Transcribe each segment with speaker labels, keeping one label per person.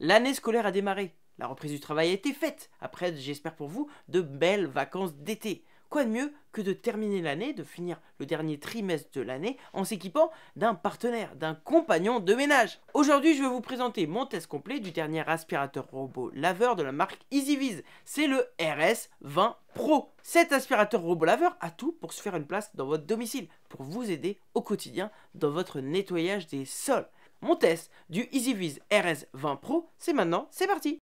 Speaker 1: L'année scolaire a démarré. La reprise du travail a été faite. Après, j'espère pour vous, de belles vacances d'été. Quoi de mieux que de terminer l'année, de finir le dernier trimestre de l'année en s'équipant d'un partenaire, d'un compagnon de ménage. Aujourd'hui, je vais vous présenter mon test complet du dernier aspirateur robot laveur de la marque EasyViz. C'est le RS20 Pro. Cet aspirateur robot laveur a tout pour se faire une place dans votre domicile, pour vous aider au quotidien dans votre nettoyage des sols mon test du EasyViz RS20 Pro, c'est maintenant, c'est parti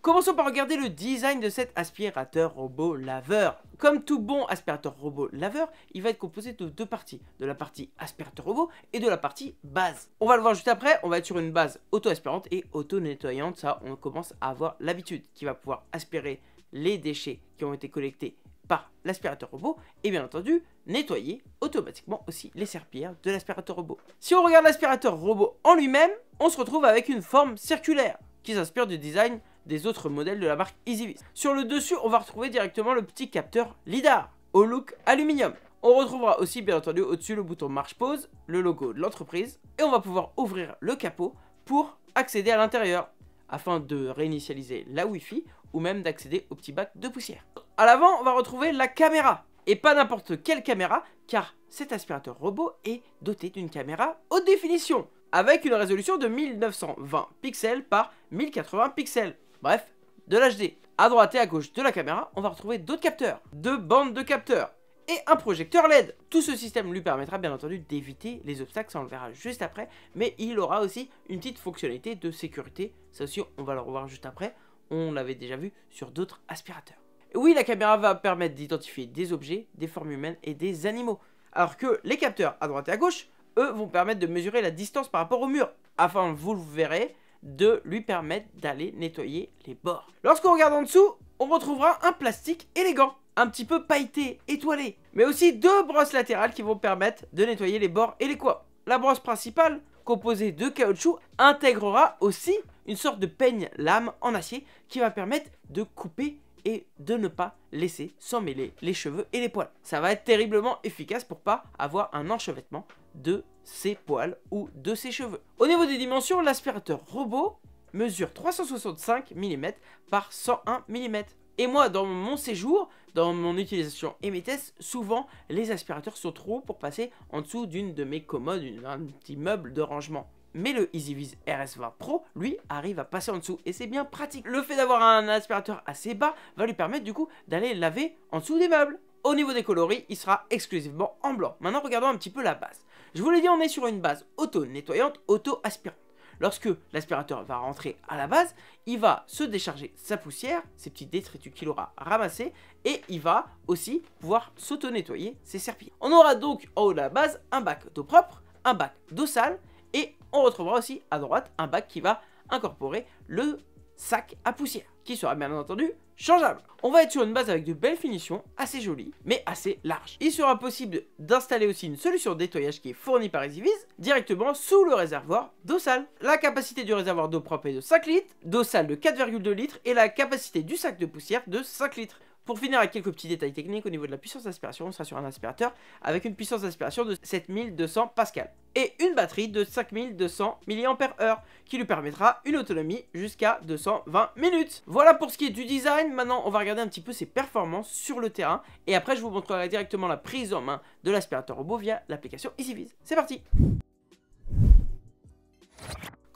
Speaker 1: Commençons par regarder le design de cet aspirateur robot laveur. Comme tout bon aspirateur robot laveur, il va être composé de deux parties, de la partie aspirateur robot et de la partie base. On va le voir juste après, on va être sur une base auto-aspirante et auto-nettoyante, ça on commence à avoir l'habitude, qui va pouvoir aspirer les déchets qui ont été collectés par l'aspirateur robot et bien entendu nettoyer automatiquement aussi les serpillères de l'aspirateur robot. Si on regarde l'aspirateur robot en lui-même, on se retrouve avec une forme circulaire qui s'inspire du design des autres modèles de la marque EasyVis. Sur le dessus, on va retrouver directement le petit capteur LIDAR au look aluminium. On retrouvera aussi bien entendu au-dessus le bouton marche-pause, le logo de l'entreprise et on va pouvoir ouvrir le capot pour accéder à l'intérieur afin de réinitialiser la Wi-Fi ou même d'accéder au petit bac de poussière. À l'avant, on va retrouver la caméra. Et pas n'importe quelle caméra, car cet aspirateur robot est doté d'une caméra haute définition, avec une résolution de 1920 pixels par 1080 pixels. Bref, de l'HD. À droite et à gauche de la caméra, on va retrouver d'autres capteurs, deux bandes de capteurs et un projecteur LED. Tout ce système lui permettra bien entendu d'éviter les obstacles, ça on le verra juste après, mais il aura aussi une petite fonctionnalité de sécurité, ça aussi on va le revoir juste après, on l'avait déjà vu sur d'autres aspirateurs. Oui, la caméra va permettre d'identifier des objets, des formes humaines et des animaux. Alors que les capteurs à droite et à gauche, eux, vont permettre de mesurer la distance par rapport au mur, afin, vous le verrez, de lui permettre d'aller nettoyer les bords. Lorsqu'on regarde en dessous, on retrouvera un plastique élégant, un petit peu pailleté, étoilé, mais aussi deux brosses latérales qui vont permettre de nettoyer les bords et les coins. La brosse principale, composée de caoutchouc, intégrera aussi une sorte de peigne lame en acier qui va permettre de couper et de ne pas laisser mêler les cheveux et les poils. Ça va être terriblement efficace pour pas avoir un enchevêtrement de ses poils ou de ses cheveux. Au niveau des dimensions, l'aspirateur robot mesure 365 mm par 101 mm. Et moi, dans mon séjour, dans mon utilisation et mes tests, souvent, les aspirateurs sont trop pour passer en dessous d'une de mes commodes, d'un petit meuble de rangement mais le EasyViz RS20 Pro, lui, arrive à passer en dessous et c'est bien pratique. Le fait d'avoir un aspirateur assez bas va lui permettre du coup d'aller laver en dessous des meubles. Au niveau des coloris, il sera exclusivement en blanc. Maintenant, regardons un petit peu la base. Je vous l'ai dit, on est sur une base auto-nettoyante, auto-aspirante. Lorsque l'aspirateur va rentrer à la base, il va se décharger sa poussière, ses petits détritus qu'il aura ramassés, et il va aussi pouvoir s'auto-nettoyer ses serpilles. On aura donc en haut de la base un bac d'eau propre, un bac d'eau sale et on retrouvera aussi à droite un bac qui va incorporer le sac à poussière, qui sera bien entendu changeable. On va être sur une base avec de belles finitions, assez jolies, mais assez larges. Il sera possible d'installer aussi une solution de nettoyage qui est fournie par EasyViz directement sous le réservoir d'eau sale. La capacité du réservoir d'eau propre est de 5 litres, d'eau sale de 4,2 litres et la capacité du sac de poussière de 5 litres. Pour finir avec quelques petits détails techniques au niveau de la puissance d'aspiration, on sera sur un aspirateur avec une puissance d'aspiration de 7200 pascal et une batterie de 5200 mAh qui lui permettra une autonomie jusqu'à 220 minutes. Voilà pour ce qui est du design, maintenant on va regarder un petit peu ses performances sur le terrain et après je vous montrerai directement la prise en main de l'aspirateur robot via l'application EasyViz. C'est parti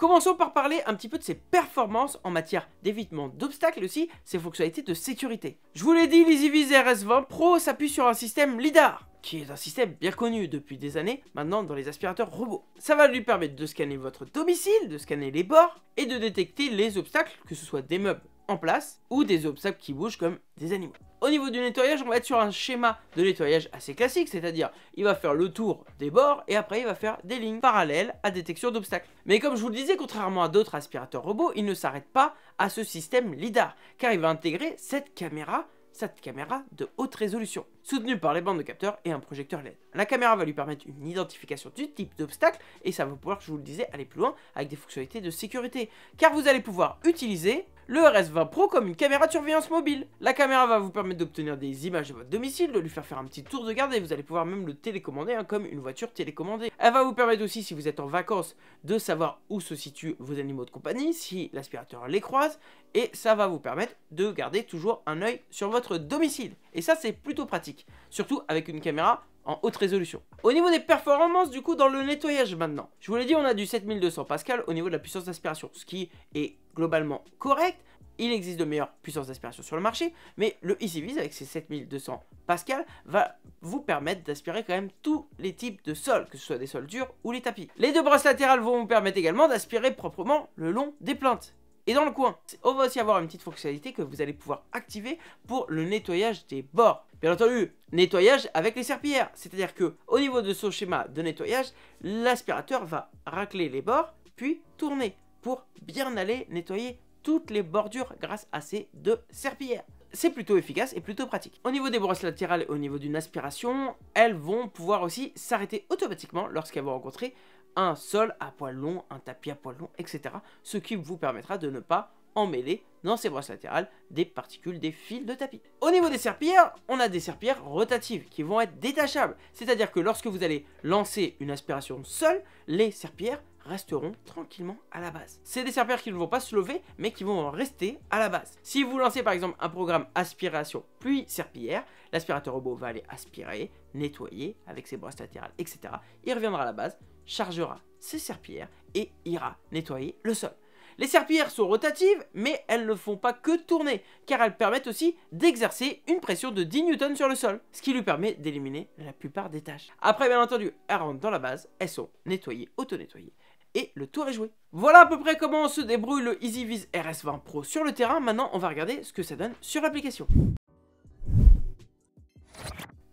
Speaker 1: Commençons par parler un petit peu de ses performances en matière d'évitement d'obstacles aussi, ses fonctionnalités de sécurité. Je vous l'ai dit, l'EasyViz RS20 Pro s'appuie sur un système LiDAR qui est un système bien connu depuis des années maintenant dans les aspirateurs robots. Ça va lui permettre de scanner votre domicile, de scanner les bords et de détecter les obstacles, que ce soit des meubles place ou des obstacles qui bougent comme des animaux. Au niveau du nettoyage, on va être sur un schéma de nettoyage assez classique, c'est-à-dire il va faire le tour des bords et après il va faire des lignes parallèles à détection d'obstacles. Mais comme je vous le disais, contrairement à d'autres aspirateurs robots, il ne s'arrête pas à ce système LIDAR, car il va intégrer cette caméra, cette caméra de haute résolution soutenu par les bandes de capteurs et un projecteur LED. La caméra va lui permettre une identification du type d'obstacle et ça va pouvoir, je vous le disais, aller plus loin avec des fonctionnalités de sécurité. Car vous allez pouvoir utiliser le RS20 Pro comme une caméra de surveillance mobile. La caméra va vous permettre d'obtenir des images de votre domicile, de lui faire faire un petit tour de garde et vous allez pouvoir même le télécommander hein, comme une voiture télécommandée. Elle va vous permettre aussi, si vous êtes en vacances, de savoir où se situent vos animaux de compagnie, si l'aspirateur les croise, et ça va vous permettre de garder toujours un œil sur votre domicile. Et ça, c'est plutôt pratique, surtout avec une caméra en haute résolution. Au niveau des performances du coup dans le nettoyage maintenant. Je vous l'ai dit, on a du 7200 Pascal au niveau de la puissance d'aspiration, ce qui est globalement correct. Il existe de meilleures puissances d'aspiration sur le marché, mais le EasyViz avec ses 7200 Pascal va vous permettre d'aspirer quand même tous les types de sols, que ce soit des sols durs ou les tapis. Les deux brosses latérales vont vous permettre également d'aspirer proprement le long des plantes. Et dans le coin, on va aussi avoir une petite fonctionnalité que vous allez pouvoir activer pour le nettoyage des bords. Bien entendu, nettoyage avec les serpillères, c'est-à-dire que au niveau de ce schéma de nettoyage, l'aspirateur va racler les bords, puis tourner pour bien aller nettoyer toutes les bordures grâce à ces deux serpillères c'est plutôt efficace et plutôt pratique. Au niveau des brosses latérales et au niveau d'une aspiration, elles vont pouvoir aussi s'arrêter automatiquement lorsqu'elles vont rencontrer un sol à poils long, un tapis à poil long, etc. Ce qui vous permettra de ne pas emmêler dans ces brosses latérales des particules des fils de tapis. Au niveau des serpillères, on a des serpillères rotatives qui vont être détachables. C'est-à-dire que lorsque vous allez lancer une aspiration seule, les serpillères resteront tranquillement à la base. C'est des serpillères qui ne vont pas se lever, mais qui vont rester à la base. Si vous lancez par exemple un programme aspiration puis serpillère, l'aspirateur robot va aller aspirer, nettoyer avec ses brosses latérales, etc. Il reviendra à la base, chargera ses serpillères et ira nettoyer le sol. Les serpillères sont rotatives, mais elles ne font pas que tourner, car elles permettent aussi d'exercer une pression de 10 newtons sur le sol, ce qui lui permet d'éliminer la plupart des tâches. Après, bien entendu, elles rentrent dans la base, elles sont nettoyées, auto-nettoyées, et le tour est joué. Voilà à peu près comment se débrouille le EasyViz RS20 Pro sur le terrain, maintenant on va regarder ce que ça donne sur l'application.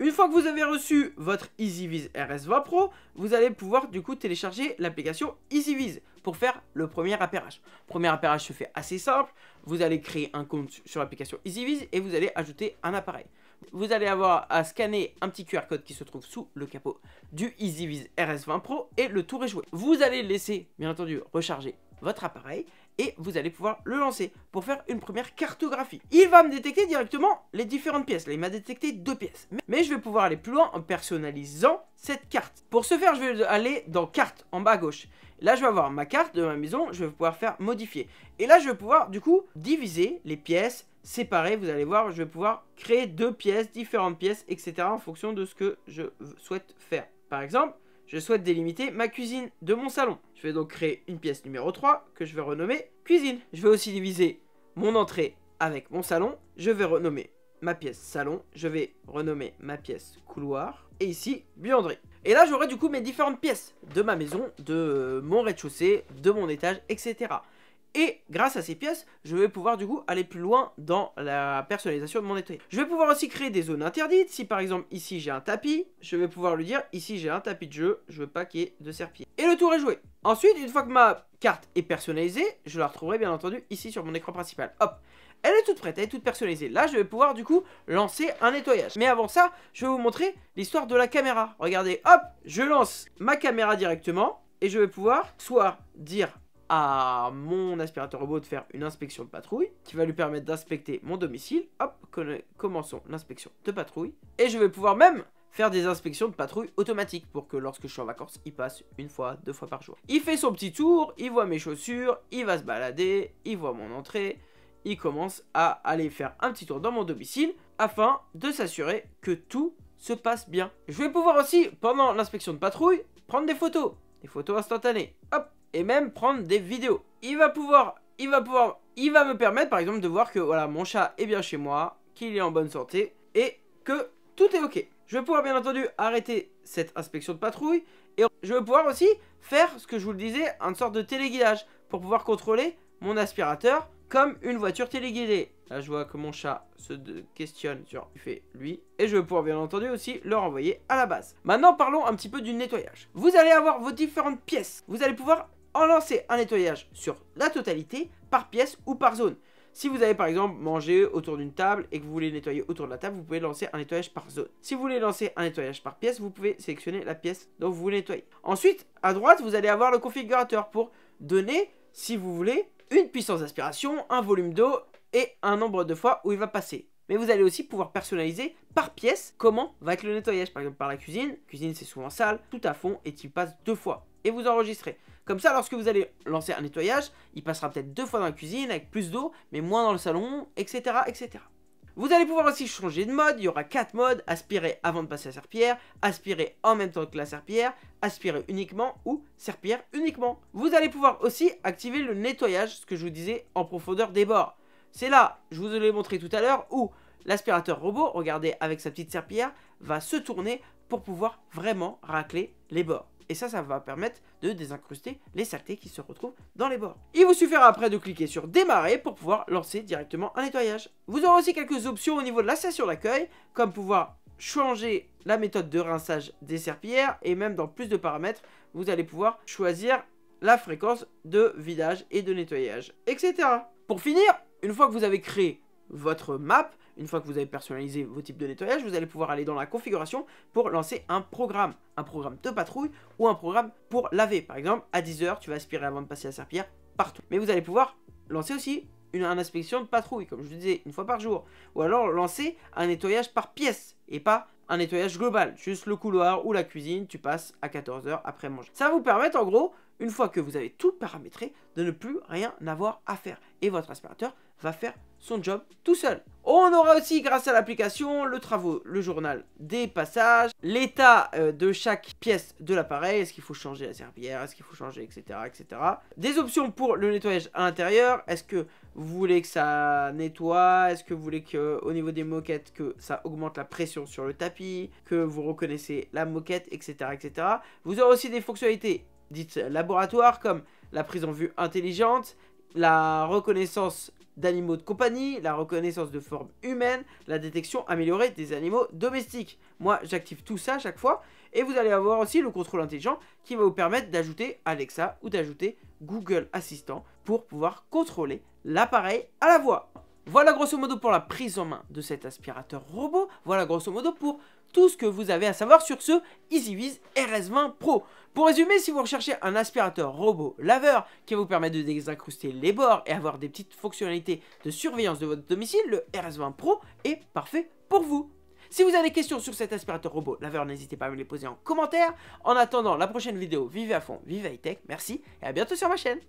Speaker 1: Une fois que vous avez reçu votre EasyViz RS20 Pro, vous allez pouvoir du coup télécharger l'application EasyViz pour faire le premier appairage. Premier appairage se fait assez simple, vous allez créer un compte sur l'application EasyViz et vous allez ajouter un appareil. Vous allez avoir à scanner un petit QR code qui se trouve sous le capot du EasyViz RS20 Pro et le tour est joué. Vous allez laisser bien entendu recharger votre appareil et vous allez pouvoir le lancer pour faire une première cartographie. Il va me détecter directement les différentes pièces. Là, il m'a détecté deux pièces. Mais je vais pouvoir aller plus loin en personnalisant cette carte. Pour ce faire, je vais aller dans carte en bas à gauche. Là, je vais avoir ma carte de ma maison, je vais pouvoir faire modifier. Et là, je vais pouvoir, du coup, diviser les pièces, séparer. Vous allez voir, je vais pouvoir créer deux pièces, différentes pièces, etc. en fonction de ce que je souhaite faire. Par exemple, je souhaite délimiter ma cuisine de mon salon. Je vais donc créer une pièce numéro 3 que je vais renommer cuisine. Je vais aussi diviser mon entrée avec mon salon. Je vais renommer ma pièce salon. Je vais renommer ma pièce couloir. Et ici, buanderie. Et là, j'aurai du coup mes différentes pièces de ma maison, de mon rez-de-chaussée, de mon étage, etc. Et grâce à ces pièces, je vais pouvoir du coup aller plus loin dans la personnalisation de mon nettoyage Je vais pouvoir aussi créer des zones interdites. Si par exemple ici j'ai un tapis, je vais pouvoir lui dire ici j'ai un tapis de jeu, je veux pas qu'il y ait de serpillers. Et le tour est joué. Ensuite, une fois que ma carte est personnalisée, je la retrouverai bien entendu ici sur mon écran principal. Hop elle est toute prête, elle est toute personnalisée. Là, je vais pouvoir du coup lancer un nettoyage. Mais avant ça, je vais vous montrer l'histoire de la caméra. Regardez, hop, je lance ma caméra directement et je vais pouvoir soit dire à mon aspirateur robot de faire une inspection de patrouille qui va lui permettre d'inspecter mon domicile. Hop, commençons l'inspection de patrouille. Et je vais pouvoir même faire des inspections de patrouille automatiques pour que lorsque je suis en vacances, il passe une fois, deux fois par jour. Il fait son petit tour, il voit mes chaussures, il va se balader, il voit mon entrée, il commence à aller faire un petit tour dans mon domicile afin de s'assurer que tout se passe bien. Je vais pouvoir aussi, pendant l'inspection de patrouille, prendre des photos, des photos instantanées. Hop, et même prendre des vidéos. Il va pouvoir, il va pouvoir, il va me permettre par exemple de voir que voilà mon chat est bien chez moi, qu'il est en bonne santé et que tout est ok. Je vais pouvoir bien entendu arrêter cette inspection de patrouille et je vais pouvoir aussi faire ce que je vous le disais, une sorte de téléguidage pour pouvoir contrôler mon aspirateur comme une voiture téléguidée. Là, je vois que mon chat se questionne sur il fait lui. Et je vais pouvoir bien entendu aussi le renvoyer à la base. Maintenant, parlons un petit peu du nettoyage. Vous allez avoir vos différentes pièces. Vous allez pouvoir en lancer un nettoyage sur la totalité, par pièce ou par zone. Si vous avez par exemple mangé autour d'une table et que vous voulez nettoyer autour de la table, vous pouvez lancer un nettoyage par zone. Si vous voulez lancer un nettoyage par pièce, vous pouvez sélectionner la pièce dont vous voulez nettoyer. Ensuite, à droite, vous allez avoir le configurateur pour donner, si vous voulez, une puissance d'aspiration, un volume d'eau et un nombre de fois où il va passer. Mais vous allez aussi pouvoir personnaliser par pièce comment va être le nettoyage. Par exemple, par la cuisine. Cuisine, c'est souvent sale, tout à fond et il passe deux fois. Et vous enregistrez. Comme ça, lorsque vous allez lancer un nettoyage, il passera peut-être deux fois dans la cuisine avec plus d'eau, mais moins dans le salon, etc., etc. Vous allez pouvoir aussi changer de mode, il y aura quatre modes, aspirer avant de passer à aspirer en même temps que la serpillère, aspirer uniquement ou serpillère uniquement. Vous allez pouvoir aussi activer le nettoyage, ce que je vous disais, en profondeur des bords. C'est là, je vous l'ai montré tout à l'heure, où l'aspirateur robot, regardez avec sa petite serpillère, va se tourner pour pouvoir vraiment racler les bords et ça, ça va permettre de désincruster les saletés qui se retrouvent dans les bords. Il vous suffira après de cliquer sur démarrer pour pouvoir lancer directement un nettoyage. Vous aurez aussi quelques options au niveau de la sur d'accueil, comme pouvoir changer la méthode de rinçage des serpillères et même dans plus de paramètres, vous allez pouvoir choisir la fréquence de vidage et de nettoyage, etc. Pour finir, une fois que vous avez créé votre map, une fois que vous avez personnalisé vos types de nettoyage, vous allez pouvoir aller dans la configuration pour lancer un programme. Un programme de patrouille ou un programme pour laver. Par exemple, à 10h, tu vas aspirer avant de passer la serpillère partout. Mais vous allez pouvoir lancer aussi une, inspection de patrouille, comme je le disais, une fois par jour. Ou alors lancer un nettoyage par pièce et pas un nettoyage global. Juste le couloir ou la cuisine, tu passes à 14h après manger. Ça va vous permettre en gros, une fois que vous avez tout paramétré, de ne plus rien avoir à faire. Et votre aspirateur va faire son job tout seul. On aura aussi, grâce à l'application, le travaux, le journal des passages, l'état euh, de chaque pièce de l'appareil, est-ce qu'il faut changer la serviette est-ce qu'il faut changer, etc., etc. Des options pour le nettoyage à l'intérieur, est-ce que vous voulez que ça nettoie, est-ce que vous voulez que au niveau des moquettes, que ça augmente la pression sur le tapis, que vous reconnaissez la moquette, etc., etc. Vous aurez aussi des fonctionnalités dites laboratoires, comme la prise en vue intelligente, la reconnaissance d'animaux de compagnie, la reconnaissance de forme humaine, la détection améliorée des animaux domestiques. Moi, j'active tout ça à chaque fois. Et vous allez avoir aussi le contrôle intelligent qui va vous permettre d'ajouter Alexa ou d'ajouter Google Assistant pour pouvoir contrôler l'appareil à la voix. Voilà grosso modo pour la prise en main de cet aspirateur robot. Voilà grosso modo pour tout ce que vous avez à savoir sur ce EasyWiz RS20 Pro. Pour résumer, si vous recherchez un aspirateur robot laveur qui vous permet de désincruster les bords et avoir des petites fonctionnalités de surveillance de votre domicile, le RS20 Pro est parfait pour vous. Si vous avez des questions sur cet aspirateur robot laveur, n'hésitez pas à me les poser en commentaire. En attendant la prochaine vidéo, vivez à fond, vivez high tech, merci et à bientôt sur ma chaîne.